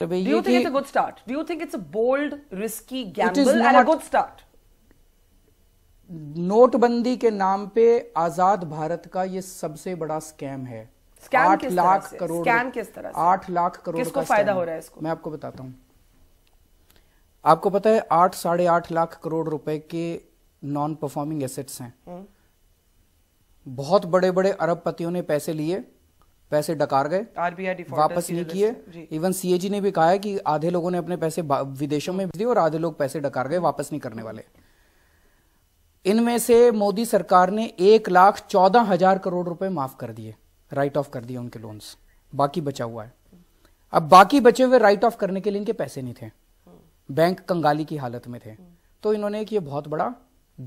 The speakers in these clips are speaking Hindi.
Do you think it's a good start? Do you think it's a bold, risky gamble and a good start? नोटबंदी के नाम पे आजाद भारत का ये सबसे बड़ा स्कैम है आठ लाख करोड़ स्कैम किस तरह से? आठ लाख करोड़ किसको फायदा हो रहा है इसको मैं आपको बताता हूं आपको पता है आठ साढ़े आठ लाख करोड़ रुपए के नॉन परफॉर्मिंग एसेट्स हैं हम्म। बहुत बड़े बड़े अरबपतियों ने पैसे लिए पैसे डकार गए वापस नहीं किए इवन सीएजी ने भी कहा है कि आधे लोगों ने अपने पैसे विदेशों में दिए और आधे लोग पैसे डकार गए वापस नहीं करने वाले इनमें से मोदी सरकार ने एक लाख चौदह हजार करोड़ रुपए माफ कर दिए राइट ऑफ कर दिए उनके लोन्स बाकी बचा हुआ है अब बाकी बचे हुए राइट ऑफ करने के लिए इनके पैसे नहीं थे बैंक कंगाली की हालत में थे तो इन्होंने एक ये बहुत बड़ा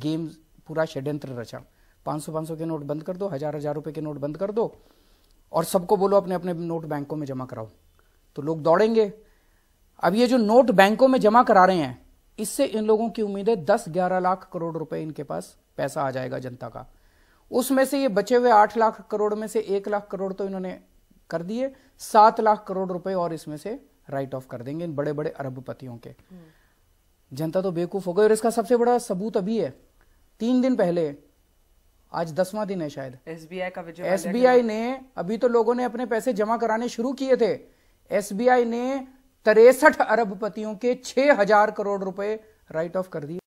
गेम पूरा षड्यंत्र रचा 500 500 के नोट बंद कर दो हजार हजार रुपए के नोट बंद कर दो और सबको बोलो अपने अपने नोट बैंकों में जमा कराओ तो लोग दौड़ेंगे अब ये जो नोट बैंकों में जमा करा रहे हैं इससे इन लोगों की उम्मीद है दस ग्यारह लाख करोड़ रुपए इनके पास पैसा आ जाएगा जनता का उसमें से ये बचे हुए आठ लाख करोड़ में से एक लाख करोड़ तो इन्होंने कर दिए सात लाख करोड़ रुपए और इसमें से राइट ऑफ कर देंगे इन बड़े बड़े अरबपतियों के हम्म। जनता तो बेवकूफ हो गई और इसका सबसे बड़ा सबूत अभी है तीन दिन पहले आज दसवां दिन है शायद एस का विजय आई ने अभी तो लोगों ने अपने पैसे जमा कराने शुरू किए थे एस ने तिरसठ अरबपतियों के छह हजार करोड़ रुपए राइट ऑफ कर दिए